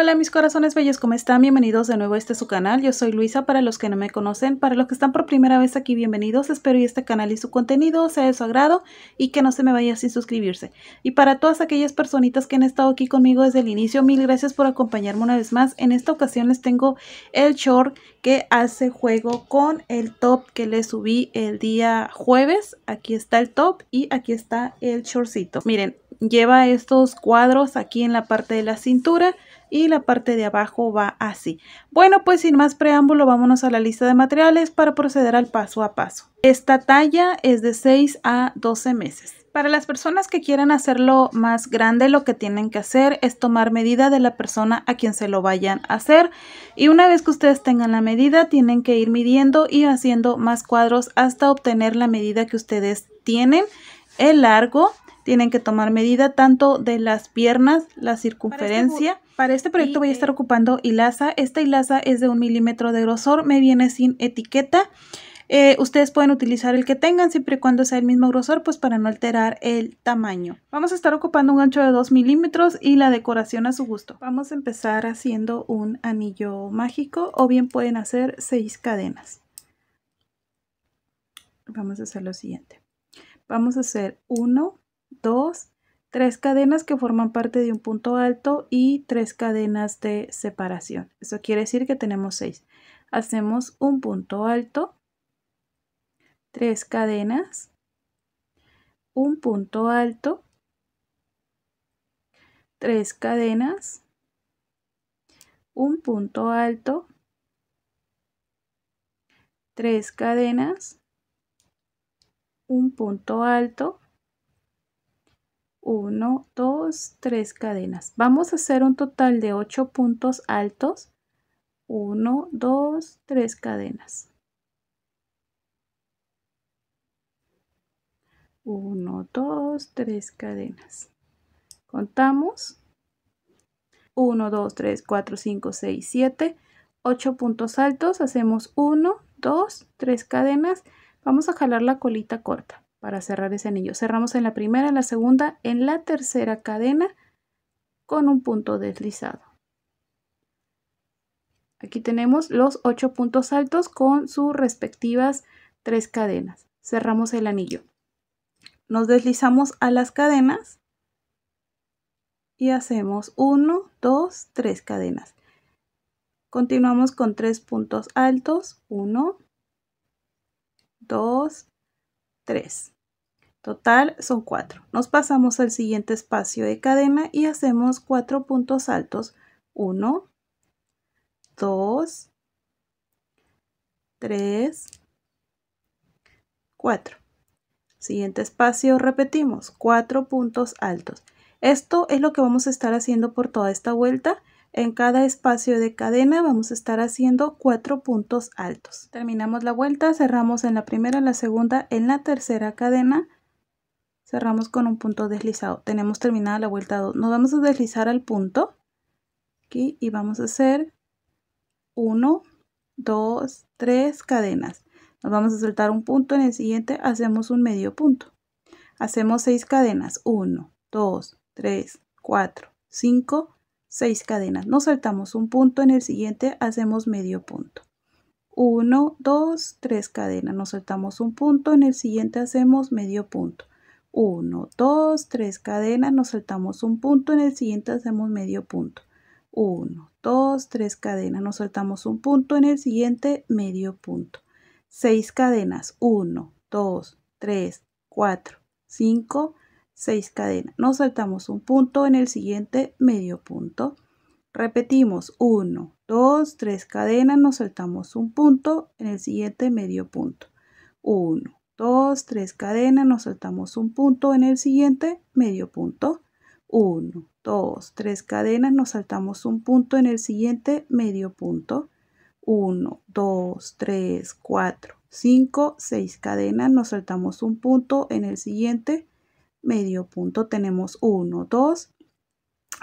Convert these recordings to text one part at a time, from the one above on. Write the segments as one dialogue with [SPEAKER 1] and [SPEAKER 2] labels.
[SPEAKER 1] Hola mis corazones bellos, ¿cómo están? Bienvenidos de nuevo a este su canal. Yo soy Luisa, para los que no me conocen, para los que están por primera vez aquí, bienvenidos. Espero que este canal y su contenido sea de su agrado y que no se me vaya sin suscribirse. Y para todas aquellas personitas que han estado aquí conmigo desde el inicio, mil gracias por acompañarme una vez más. En esta ocasión les tengo el short que hace juego con el top que les subí el día jueves. Aquí está el top y aquí está el shortcito. Miren, lleva estos cuadros aquí en la parte de la cintura y la parte de abajo va así. Bueno, pues sin más preámbulo, vámonos a la lista de materiales para proceder al paso a paso. Esta talla es de 6 a 12 meses. Para las personas que quieran hacerlo más grande, lo que tienen que hacer es tomar medida de la persona a quien se lo vayan a hacer. Y una vez que ustedes tengan la medida, tienen que ir midiendo y haciendo más cuadros hasta obtener la medida que ustedes tienen. El largo, tienen que tomar medida tanto de las piernas, la este circunferencia para este proyecto voy a estar ocupando hilaza. Esta hilaza es de un milímetro de grosor, me viene sin etiqueta. Eh, ustedes pueden utilizar el que tengan siempre y cuando sea el mismo grosor, pues para no alterar el tamaño. Vamos a estar ocupando un ancho de 2 milímetros y la decoración a su gusto. Vamos a empezar haciendo un anillo mágico o bien pueden hacer seis cadenas. Vamos a hacer lo siguiente. Vamos a hacer 1, 2, tres cadenas que forman parte de un punto alto y tres cadenas de separación. Eso quiere decir que tenemos seis. Hacemos un punto alto, tres cadenas, un punto alto, tres cadenas, un punto alto, tres cadenas, un punto alto 1, 2, 3 cadenas. Vamos a hacer un total de 8 puntos altos. 1, 2, 3 cadenas. 1, 2, 3 cadenas. Contamos. 1, 2, 3, 4, 5, 6, 7, 8 puntos altos. Hacemos 1, 2, 3 cadenas. Vamos a jalar la colita corta para cerrar ese anillo. Cerramos en la primera, en la segunda, en la tercera cadena con un punto deslizado. Aquí tenemos los ocho puntos altos con sus respectivas tres cadenas. Cerramos el anillo. Nos deslizamos a las cadenas y hacemos 1, 2, tres cadenas. Continuamos con tres puntos altos, 1, 2, 3. Total son 4. Nos pasamos al siguiente espacio de cadena y hacemos 4 puntos altos. 1, 2, 3, 4. Siguiente espacio repetimos 4 puntos altos. Esto es lo que vamos a estar haciendo por toda esta vuelta. En cada espacio de cadena vamos a estar haciendo cuatro puntos altos. Terminamos la vuelta, cerramos en la primera, la segunda, en la tercera cadena. Cerramos con un punto deslizado. Tenemos terminada la vuelta 2. Nos vamos a deslizar al punto. Aquí y vamos a hacer 1, 2, 3 cadenas. Nos vamos a soltar un punto, en el siguiente hacemos un medio punto. Hacemos 6 cadenas. 1, 2, 3, 4, 5, 6 cadenas. Nos saltamos un punto, en el siguiente hacemos medio punto. 1, 2, 3 cadenas. Nos saltamos un punto, en el siguiente hacemos medio punto. 1, 2, 3 cadenas, nos saltamos un punto, en el siguiente hacemos medio punto. 1, 2, 3 cadenas, nos saltamos un punto, en el siguiente medio punto. 6 cadenas, 1, 2, 3, 4, 5, 6 cadenas. Nos saltamos un punto, en el siguiente medio punto. Repetimos 1, 2, 3 cadenas, nos saltamos un punto, en el siguiente medio punto. 1, 2, 3 cadenas, nos saltamos un punto, en el siguiente medio punto. 1, 2, 3 cadenas, nos saltamos un punto, en el siguiente medio punto. 1, 2, 3, 4, 5, 6 cadenas, nos saltamos un punto, en el siguiente medio punto tenemos 1, 2,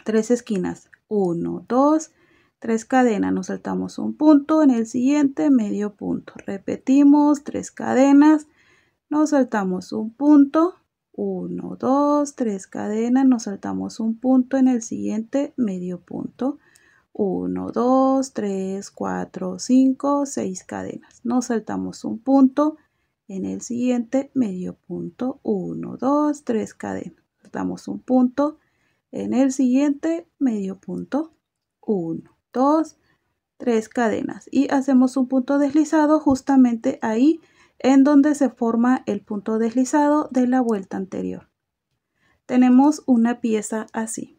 [SPEAKER 1] 3 esquinas, 1, 2, 3 cadenas, nos saltamos un punto, en el siguiente medio punto, repetimos 3 cadenas, nos saltamos un punto, 1, 2, 3 cadenas, nos saltamos un punto, en el siguiente medio punto, 1, 2, 3, 4, 5, 6 cadenas, nos saltamos un punto, en el siguiente medio punto, 1, 2, 3 cadenas. Damos un punto. En el siguiente medio punto, 1, 2, 3 cadenas. Y hacemos un punto deslizado justamente ahí en donde se forma el punto deslizado de la vuelta anterior. Tenemos una pieza así.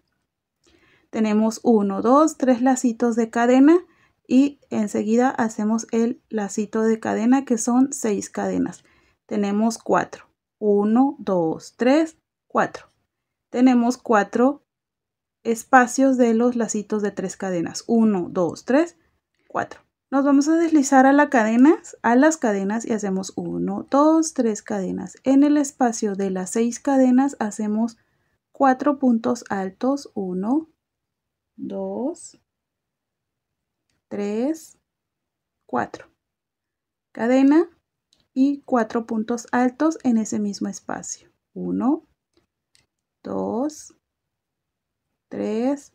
[SPEAKER 1] Tenemos 1, 2, 3 lacitos de cadena y enseguida hacemos el lacito de cadena que son 6 cadenas. Tenemos 4. 1, 2, 3, 4. Tenemos 4 espacios de los lacitos de 3 cadenas. 1, 2, 3, 4. Nos vamos a deslizar a, la cadenas, a las cadenas y hacemos 1, 2, 3 cadenas. En el espacio de las 6 cadenas hacemos 4 puntos altos. 1, 2, 3, 4. Cadena y 4 puntos altos en ese mismo espacio. 1, 2, 3,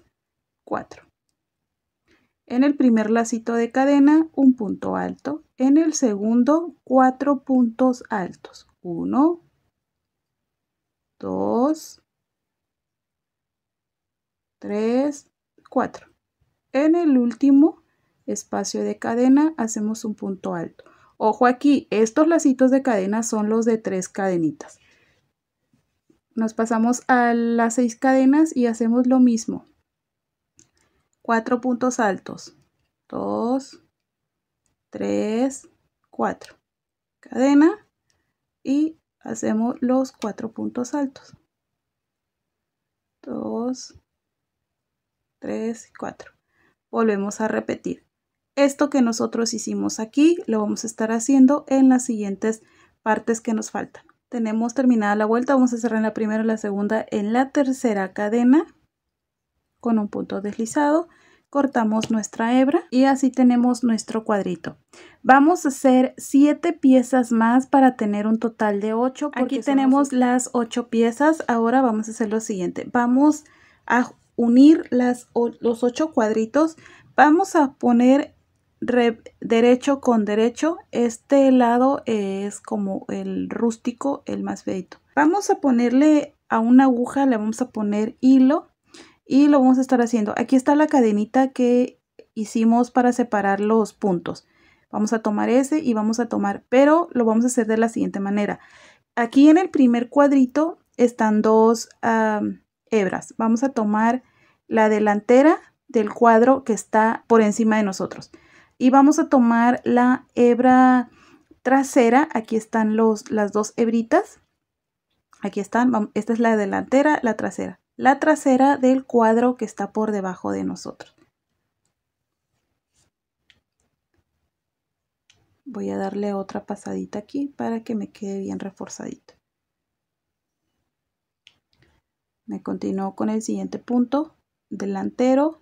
[SPEAKER 1] 4. En el primer lacito de cadena, un punto alto. En el segundo, 4 puntos altos. 1, 2, 3, 4. En el último, espacio de cadena, hacemos un punto alto. Ojo aquí, estos lacitos de cadena son los de tres cadenitas. Nos pasamos a las seis cadenas y hacemos lo mismo. Cuatro puntos altos. Dos, tres, cuatro. Cadena y hacemos los cuatro puntos altos. Dos, tres, cuatro. Volvemos a repetir. Esto que nosotros hicimos aquí lo vamos a estar haciendo en las siguientes partes que nos faltan. Tenemos terminada la vuelta, vamos a cerrar la primera, y la segunda, en la tercera cadena con un punto deslizado cortamos nuestra hebra y así tenemos nuestro cuadrito. Vamos a hacer siete piezas más para tener un total de ocho. Aquí tenemos las ocho piezas. Ahora vamos a hacer lo siguiente. Vamos a unir los ocho cuadritos. Vamos a poner derecho con derecho. Este lado es como el rústico, el más feito. Vamos a ponerle a una aguja, le vamos a poner hilo y lo vamos a estar haciendo. Aquí está la cadenita que hicimos para separar los puntos. Vamos a tomar ese y vamos a tomar, pero lo vamos a hacer de la siguiente manera. Aquí en el primer cuadrito están dos hebras. Vamos a tomar la delantera del cuadro que está por encima de nosotros y vamos a tomar la hebra trasera, aquí están los, las dos hebritas, aquí están, esta es la delantera, la trasera, la trasera del cuadro que está por debajo de nosotros. Voy a darle otra pasadita aquí para que me quede bien reforzadito. Me continúo con el siguiente punto, delantero,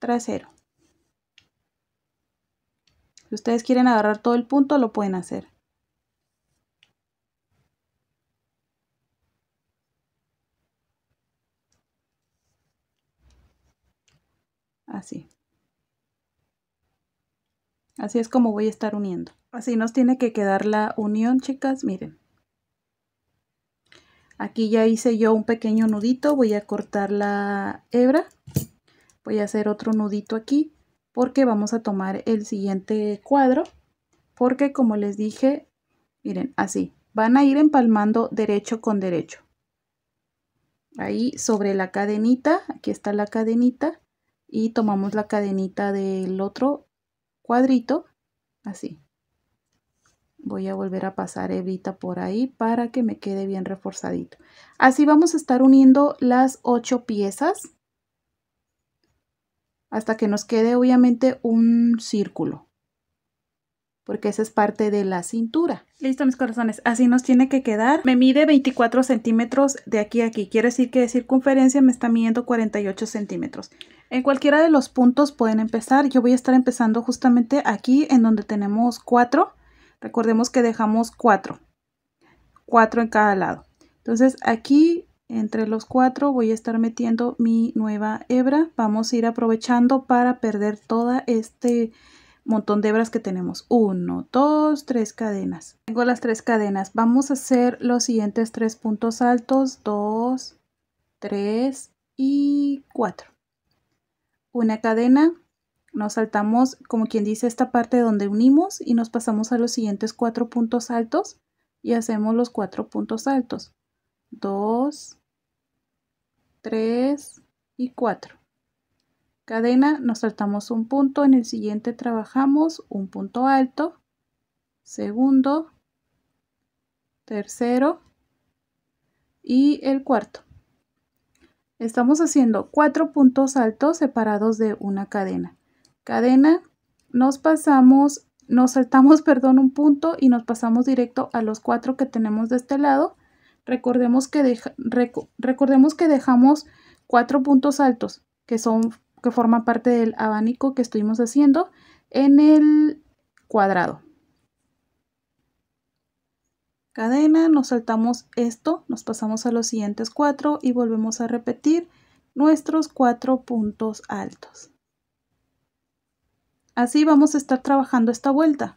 [SPEAKER 1] trasero. Si ustedes quieren agarrar todo el punto, lo pueden hacer. Así. Así es como voy a estar uniendo. Así nos tiene que quedar la unión, chicas. Miren. Aquí ya hice yo un pequeño nudito. Voy a cortar la hebra. Voy a hacer otro nudito aquí porque vamos a tomar el siguiente cuadro porque como les dije, miren, así, van a ir empalmando derecho con derecho. Ahí sobre la cadenita, aquí está la cadenita y tomamos la cadenita del otro cuadrito, así. Voy a volver a pasar hebrita por ahí para que me quede bien reforzadito. Así vamos a estar uniendo las ocho piezas hasta que nos quede obviamente un círculo porque esa es parte de la cintura. Listo, mis corazones, así nos tiene que quedar. Me mide 24 centímetros de aquí a aquí, quiere decir que de circunferencia me está midiendo 48 centímetros. En cualquiera de los puntos pueden empezar, yo voy a estar empezando justamente aquí en donde tenemos 4, recordemos que dejamos 4, 4 en cada lado. Entonces aquí entre los cuatro voy a estar metiendo mi nueva hebra vamos a ir aprovechando para perder todo este montón de hebras que tenemos Uno, dos, tres cadenas tengo las tres cadenas vamos a hacer los siguientes tres puntos altos Dos, tres y cuatro. una cadena nos saltamos como quien dice esta parte donde unimos y nos pasamos a los siguientes cuatro puntos altos y hacemos los cuatro puntos altos 2 3 y 4. Cadena, nos saltamos un punto, en el siguiente trabajamos un punto alto, segundo, tercero y el cuarto. Estamos haciendo cuatro puntos altos separados de una cadena. Cadena, nos pasamos, nos saltamos, perdón, un punto y nos pasamos directo a los cuatro que tenemos de este lado Recordemos que, que dejamos cuatro puntos altos que, son, que forman parte del abanico que estuvimos haciendo en el cuadrado. Cadena, nos saltamos esto, nos pasamos a los siguientes cuatro y volvemos a repetir nuestros cuatro puntos altos. Así vamos a estar trabajando esta vuelta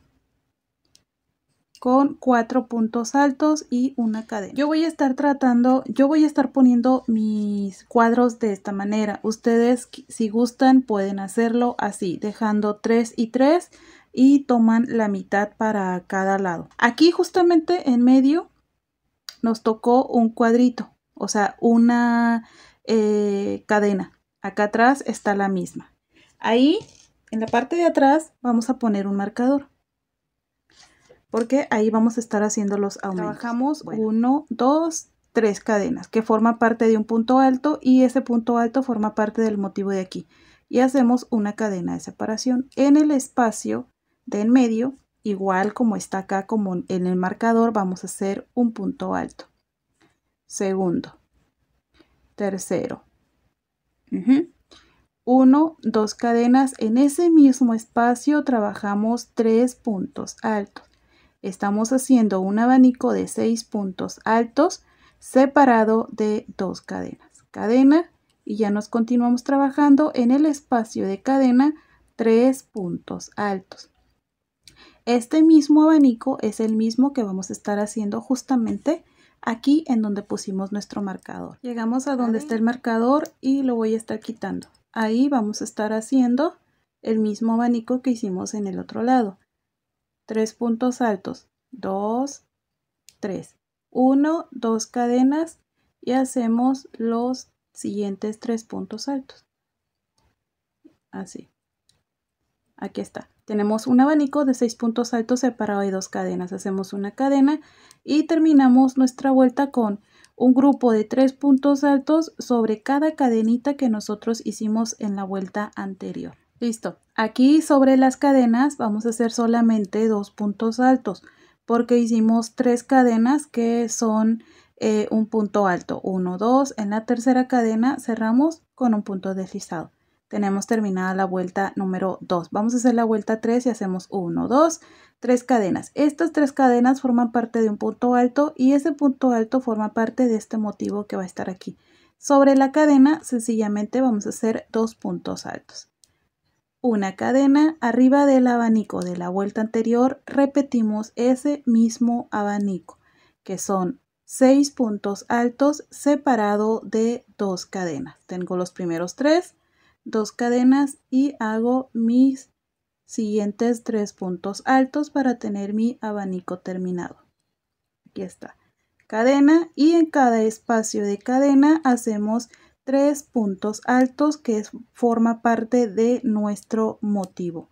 [SPEAKER 1] con cuatro puntos altos y una cadena. Yo voy a estar tratando, yo voy a estar poniendo mis cuadros de esta manera. Ustedes si gustan pueden hacerlo así, dejando 3 y 3 y toman la mitad para cada lado. Aquí justamente en medio nos tocó un cuadrito, o sea, una eh, cadena. Acá atrás está la misma. Ahí, en la parte de atrás, vamos a poner un marcador porque ahí vamos a estar haciendo los aumentos. Trabajamos 1, 2, 3 cadenas que forma parte de un punto alto y ese punto alto forma parte del motivo de aquí. Y hacemos una cadena de separación en el espacio de en medio, igual como está acá como en el marcador, vamos a hacer un punto alto. Segundo. Tercero. Uno, dos cadenas. En ese mismo espacio trabajamos tres puntos altos. Estamos haciendo un abanico de 6 puntos altos separado de dos cadenas. Cadena y ya nos continuamos trabajando en el espacio de cadena 3 puntos altos. Este mismo abanico es el mismo que vamos a estar haciendo justamente aquí en donde pusimos nuestro marcador. Llegamos a donde está el marcador y lo voy a estar quitando. Ahí vamos a estar haciendo el mismo abanico que hicimos en el otro lado tres puntos altos, dos tres uno dos cadenas y hacemos los siguientes tres puntos altos. Así. Aquí está. Tenemos un abanico de seis puntos altos separado de dos cadenas. Hacemos una cadena y terminamos nuestra vuelta con un grupo de tres puntos altos sobre cada cadenita que nosotros hicimos en la vuelta anterior. Listo. Aquí sobre las cadenas vamos a hacer solamente dos puntos altos porque hicimos tres cadenas que son eh, un punto alto. 1, 2. En la tercera cadena cerramos con un punto deslizado. Tenemos terminada la vuelta número 2. Vamos a hacer la vuelta 3 y hacemos 1, 2, 3 cadenas. Estas tres cadenas forman parte de un punto alto y ese punto alto forma parte de este motivo que va a estar aquí. Sobre la cadena sencillamente vamos a hacer dos puntos altos una cadena arriba del abanico de la vuelta anterior repetimos ese mismo abanico que son seis puntos altos separado de dos cadenas tengo los primeros tres dos cadenas y hago mis siguientes tres puntos altos para tener mi abanico terminado aquí está cadena y en cada espacio de cadena hacemos tres puntos altos que es, forma parte de nuestro motivo.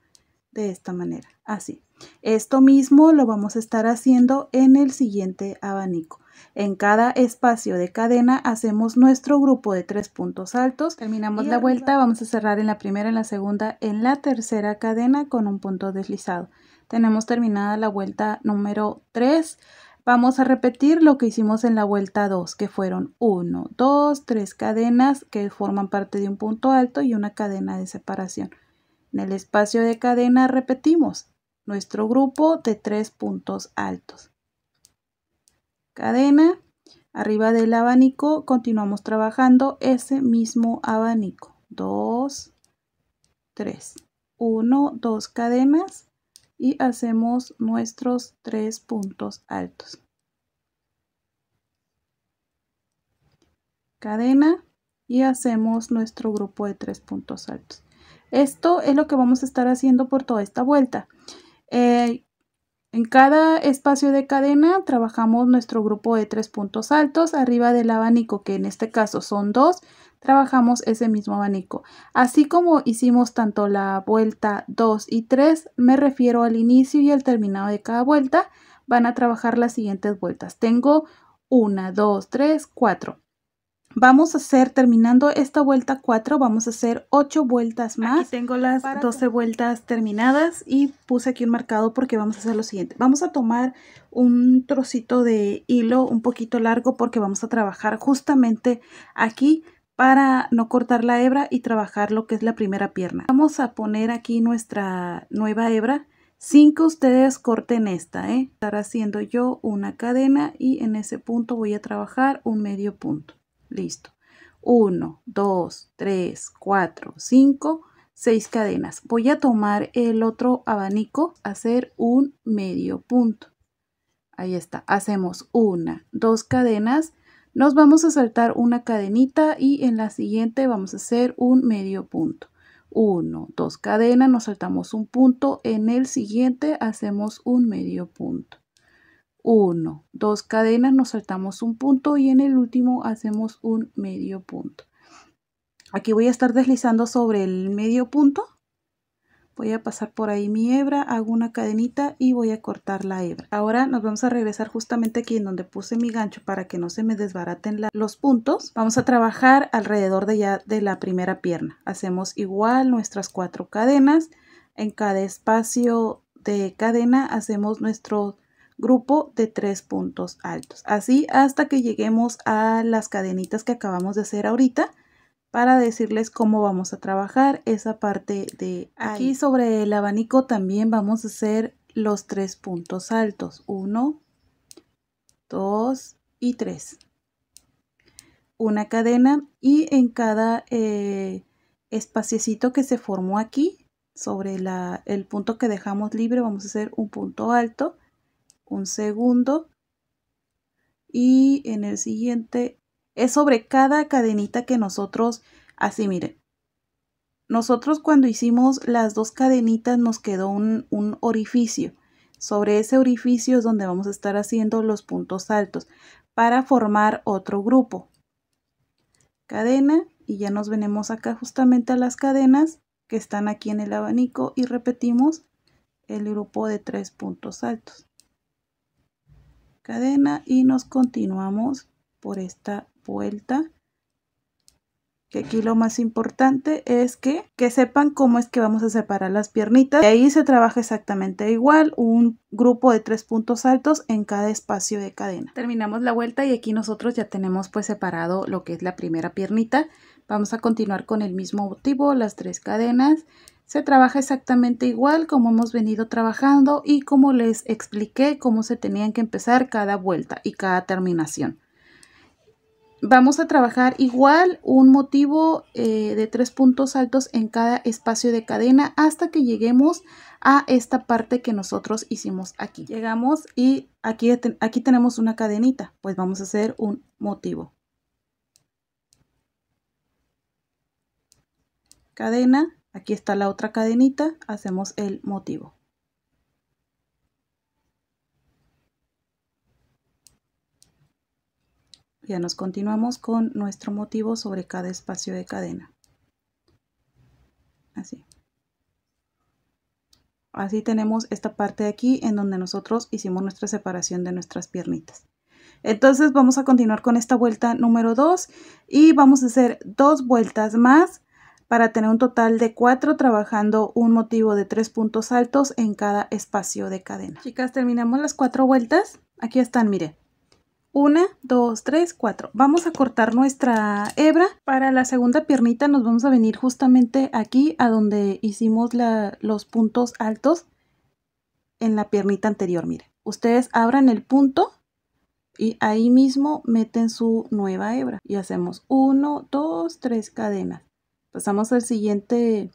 [SPEAKER 1] De esta manera, así. Esto mismo lo vamos a estar haciendo en el siguiente abanico. En cada espacio de cadena hacemos nuestro grupo de tres puntos altos. Terminamos la vuelta, vamos a cerrar en la primera, en la segunda, en la tercera cadena con un punto deslizado. Tenemos terminada la vuelta número 3. Vamos a repetir lo que hicimos en la vuelta 2, que fueron 1, 2, 3 cadenas que forman parte de un punto alto y una cadena de separación. En el espacio de cadena repetimos nuestro grupo de 3 puntos altos. Cadena, arriba del abanico continuamos trabajando ese mismo abanico. 2, 3, 1, 2 cadenas, y hacemos nuestros tres puntos altos. Cadena y hacemos nuestro grupo de tres puntos altos. Esto es lo que vamos a estar haciendo por toda esta vuelta. Eh, en cada espacio de cadena trabajamos nuestro grupo de tres puntos altos arriba del abanico, que en este caso son dos, trabajamos ese mismo abanico. Así como hicimos tanto la vuelta 2 y 3, me refiero al inicio y al terminado de cada vuelta, van a trabajar las siguientes vueltas. Tengo 1, 2, 3, 4. Vamos a hacer, terminando esta vuelta 4, vamos a hacer 8 vueltas más. Aquí tengo las 12 vueltas terminadas y puse aquí un marcado porque vamos a hacer lo siguiente. Vamos a tomar un trocito de hilo un poquito largo porque vamos a trabajar justamente aquí para no cortar la hebra y trabajar lo que es la primera pierna. Vamos a poner aquí nuestra nueva hebra sin que ustedes corten esta. ¿eh? Estar haciendo yo una cadena y en ese punto voy a trabajar un medio punto. Listo. 1, 2, 3, 4, 5, 6 cadenas. Voy a tomar el otro abanico, hacer un medio punto. Ahí está. Hacemos una, dos cadenas. Nos vamos a saltar una cadenita y en la siguiente vamos a hacer un medio punto. 1, 2 cadenas, nos saltamos un punto, en el siguiente hacemos un medio punto. 1, dos cadenas, nos saltamos un punto y en el último hacemos un medio punto. Aquí voy a estar deslizando sobre el medio punto. Voy a pasar por ahí mi hebra, hago una cadenita y voy a cortar la hebra. Ahora nos vamos a regresar justamente aquí en donde puse mi gancho para que no se me desbaraten los puntos. Vamos a trabajar alrededor de ya de la primera pierna. Hacemos igual nuestras cuatro cadenas. En cada espacio de cadena hacemos nuestro grupo de tres puntos altos. Así hasta que lleguemos a las cadenitas que acabamos de hacer ahorita para decirles cómo vamos a trabajar esa parte de aquí. sobre el abanico también vamos a hacer los tres puntos altos. uno, dos y tres, Una cadena y en cada eh, que se formó aquí sobre el punto que dejamos libre vamos a hacer un punto alto un segundo. Y en el siguiente es sobre cada cadenita que nosotros, así miren, nosotros cuando hicimos las dos cadenitas nos quedó un, orificio. Sobre ese orificio es donde vamos a estar haciendo los puntos altos para formar otro grupo. Cadena y ya nos venimos acá justamente a las cadenas que están aquí en el abanico y repetimos el grupo de tres puntos altos cadena y nos continuamos por esta vuelta que aquí lo más importante es que, que sepan cómo es que vamos a separar las piernitas. y ahí se trabaja exactamente igual, un grupo de tres puntos altos en cada espacio de cadena. Terminamos la vuelta y aquí nosotros ya tenemos pues separado lo que es la primera piernita. Vamos a continuar con el mismo motivo, las tres cadenas, se trabaja exactamente igual como hemos venido trabajando y como les expliqué cómo se tenían que empezar cada vuelta y cada terminación. Vamos a trabajar igual un motivo eh, de tres puntos altos en cada espacio de cadena hasta que lleguemos a esta parte que nosotros hicimos aquí. Llegamos y aquí, aquí tenemos una cadenita, pues vamos a hacer un motivo. Cadena, aquí está la otra cadenita hacemos el motivo ya nos continuamos con nuestro motivo sobre cada espacio de cadena así así tenemos esta parte de aquí en donde nosotros hicimos nuestra separación de nuestras piernitas entonces vamos a continuar con esta vuelta número 2 y vamos a hacer dos vueltas más para tener un total de cuatro trabajando un motivo de tres puntos altos en cada espacio de cadena. Chicas, terminamos las cuatro vueltas. Aquí están, mire. Una, dos, tres, cuatro. Vamos a cortar nuestra hebra. Para la segunda piernita nos vamos a venir justamente aquí a donde hicimos los puntos altos en la piernita anterior. Mire, ustedes abran el punto y ahí mismo meten su nueva hebra. Y hacemos uno, dos, tres cadenas. Pasamos al siguiente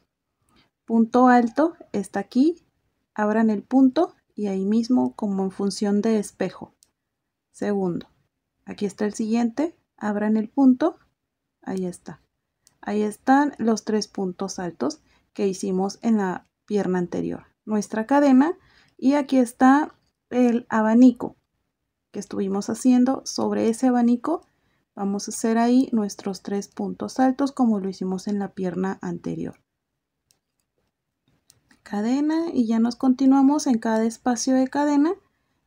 [SPEAKER 1] punto alto, está aquí, abran el punto y ahí mismo como en función de espejo. Segundo, aquí está el siguiente, abran el punto, ahí está. Ahí están los tres puntos altos que hicimos en la pierna anterior. Nuestra cadena y aquí está el abanico que estuvimos haciendo. Sobre ese abanico Vamos a hacer ahí nuestros tres puntos altos como lo hicimos en la pierna anterior. Cadena y ya nos continuamos en cada espacio de cadena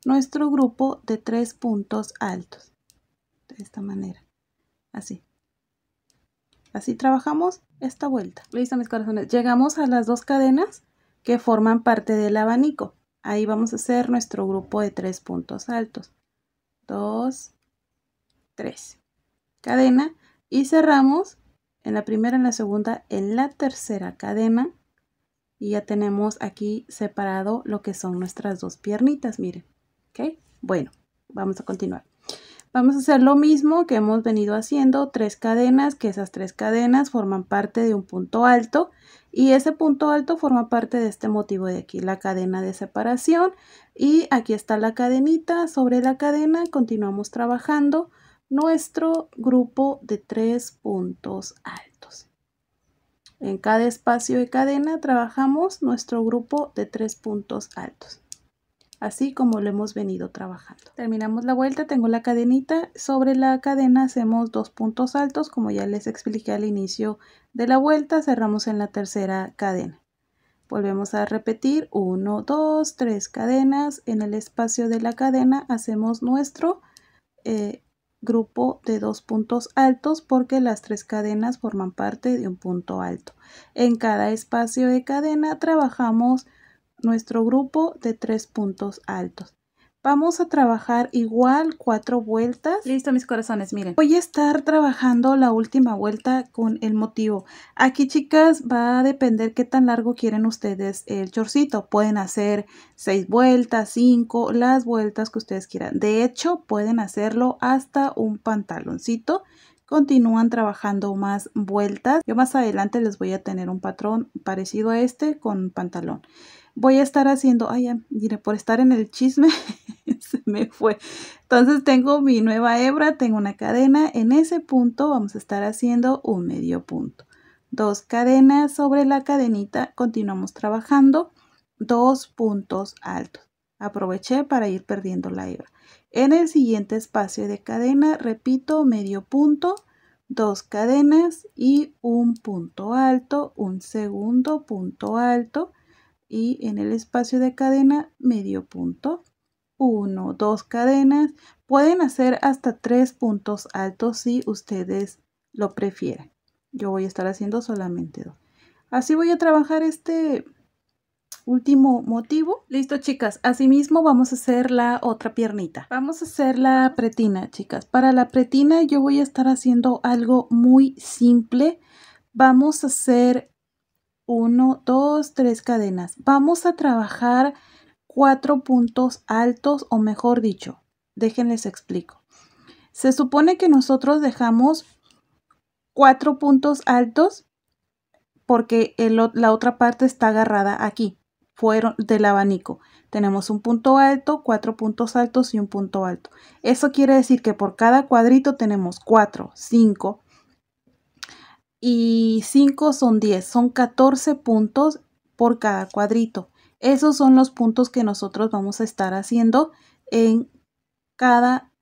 [SPEAKER 1] nuestro grupo de tres puntos altos. De esta manera. Así. Así trabajamos esta vuelta. Listo, mis corazones. Llegamos a las dos cadenas que forman parte del abanico. Ahí vamos a hacer nuestro grupo de tres puntos altos. Dos, tres cadena y cerramos en la primera, en la segunda, en la tercera cadena. Y ya tenemos aquí separado lo que son nuestras dos piernitas, miren. ¿Ok? Bueno, vamos a continuar. Vamos a hacer lo mismo que hemos venido haciendo, tres cadenas, que esas tres cadenas forman parte de un punto alto y ese punto alto forma parte de este motivo de aquí, la cadena de separación y aquí está la cadenita, sobre la cadena continuamos trabajando nuestro grupo de tres puntos altos. En cada espacio de cadena trabajamos nuestro grupo de tres puntos altos. Así como lo hemos venido trabajando. Terminamos la vuelta, tengo la cadenita. Sobre la cadena hacemos dos puntos altos, como ya les expliqué al inicio de la vuelta. Cerramos en la tercera cadena. Volvemos a repetir 1, 2, tres cadenas. En el espacio de la cadena hacemos nuestro eh, grupo de dos puntos altos porque las tres cadenas forman parte de un punto alto. En cada espacio de cadena trabajamos nuestro grupo de tres puntos altos. Vamos a trabajar igual cuatro vueltas. Listo, mis corazones, miren. Voy a estar trabajando la última vuelta con el motivo. Aquí, chicas, va a depender qué tan largo quieren ustedes el chorcito. Pueden hacer seis vueltas, cinco, las vueltas que ustedes quieran. De hecho, pueden hacerlo hasta un pantaloncito continúan trabajando más vueltas. Yo más adelante les voy a tener un patrón parecido a este con pantalón voy a estar haciendo, ay, ya, mire, por estar en el chisme, se me fue. Entonces tengo mi nueva hebra, tengo una cadena, en ese punto vamos a estar haciendo un medio punto. Dos cadenas sobre la cadenita, continuamos trabajando, dos puntos altos. Aproveché para ir perdiendo la hebra. En el siguiente espacio de cadena, repito, medio punto, dos cadenas y un punto alto, un segundo punto alto, y en el espacio de cadena medio punto. 1, dos cadenas. Pueden hacer hasta tres puntos altos si ustedes lo prefieren. Yo voy a estar haciendo solamente dos Así voy a trabajar este último motivo. Listo, chicas. Asimismo, vamos a hacer la otra piernita. Vamos a hacer la pretina, chicas. Para la pretina yo voy a estar haciendo algo muy simple. Vamos a hacer 1, 2, 3 cadenas. Vamos a trabajar cuatro puntos altos o mejor dicho, déjenles explico. Se supone que nosotros dejamos cuatro puntos altos porque la otra parte está agarrada aquí, fueron del abanico. Tenemos un punto alto, cuatro puntos altos y un punto alto. Eso quiere decir que por cada cuadrito tenemos cuatro, cinco y 5 son 10, son 14 puntos por cada cuadrito. Esos son los puntos que nosotros vamos a estar haciendo en cada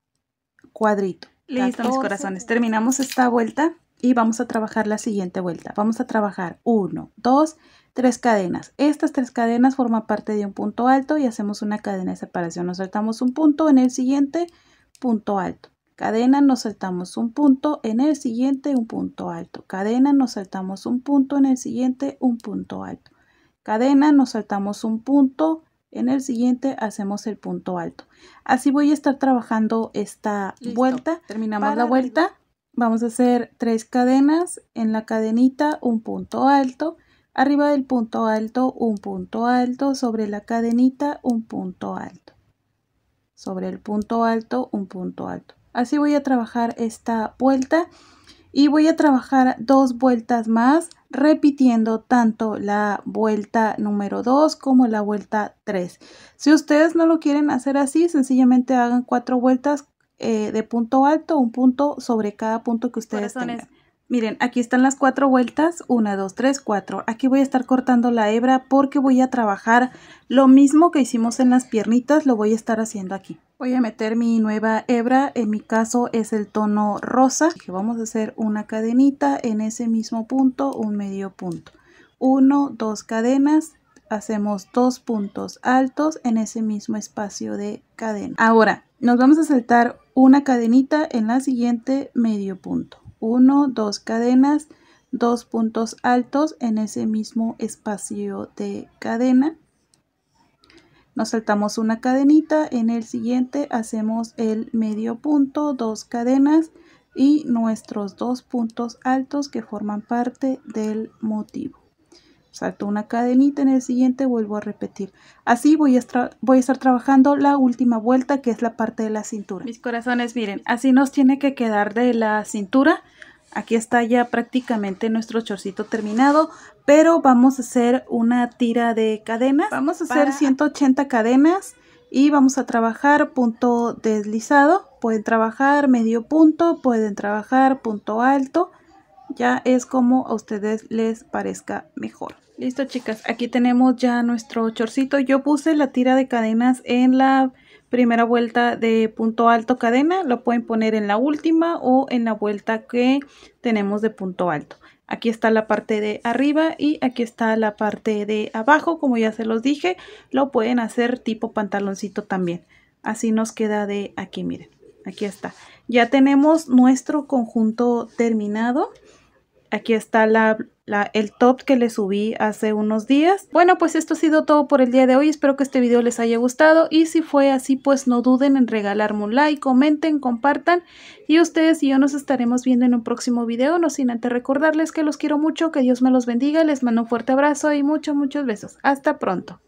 [SPEAKER 1] cuadrito. Listo, mis corazones. Terminamos esta vuelta y vamos a trabajar la siguiente vuelta. Vamos a trabajar 1, 2, 3 cadenas. Estas tres cadenas forman parte de un punto alto y hacemos una cadena de separación. Nos saltamos un punto en el siguiente punto alto cadena nos saltamos un punto, en el siguiente un punto alto, cadena nos saltamos un punto, en el siguiente un punto alto, cadena nos saltamos un punto, en el siguiente hacemos el punto alto. Así voy a estar trabajando esta vuelta. Terminamos la vuelta. Vamos a hacer tres cadenas. En la cadenita un punto alto. Arriba del punto alto un punto alto. Sobre la cadenita un punto alto. Sobre el punto alto un punto alto. Así voy a trabajar esta vuelta y voy a trabajar dos vueltas más repitiendo tanto la vuelta número 2 como la vuelta 3. Si ustedes no lo quieren hacer así, sencillamente hagan cuatro vueltas eh, de punto alto, un punto sobre cada punto que ustedes tengan. Miren, aquí están las cuatro vueltas, 1, 2, 3, 4. Aquí voy a estar cortando la hebra porque voy a trabajar lo mismo que hicimos en las piernitas, lo voy a estar haciendo aquí. Voy a meter mi nueva hebra, en mi caso es el tono rosa. Que vamos a hacer una cadenita en ese mismo punto, un medio punto. Uno, dos cadenas, hacemos dos puntos altos en ese mismo espacio de cadena. Ahora, nos vamos a saltar una cadenita en la siguiente medio punto. Uno, dos cadenas, dos puntos altos en ese mismo espacio de cadena nos saltamos una cadenita en el siguiente hacemos el medio punto dos cadenas y nuestros dos puntos altos que forman parte del motivo salto una cadenita en el siguiente vuelvo a repetir así voy a, voy a estar trabajando la última vuelta que es la parte de la cintura mis corazones miren así nos tiene que quedar de la cintura Aquí está ya prácticamente nuestro chorcito terminado, pero vamos a hacer una tira de cadenas. Vamos a hacer 180 cadenas y vamos a trabajar punto deslizado. Pueden trabajar medio punto, pueden trabajar punto alto. Ya es como a ustedes les parezca mejor. Listo chicas, aquí tenemos ya nuestro chorcito. Yo puse la tira de cadenas en la primera vuelta de punto alto cadena, lo pueden poner en la última o en la vuelta que tenemos de punto alto. Aquí está la parte de arriba y aquí está la parte de abajo, como ya se los dije, lo pueden hacer tipo pantaloncito también. Así nos queda de aquí, miren, aquí está. Ya tenemos nuestro conjunto terminado. Aquí está la el top que le subí hace unos días. Bueno, pues esto ha sido todo por el día de hoy. Espero que este video les haya gustado y si fue así, pues no duden en regalarme un like, comenten, compartan y ustedes y yo nos estaremos viendo en un próximo video. No sin antes recordarles que los quiero mucho, que Dios me los bendiga, les mando un fuerte abrazo y muchos, muchos besos. Hasta pronto.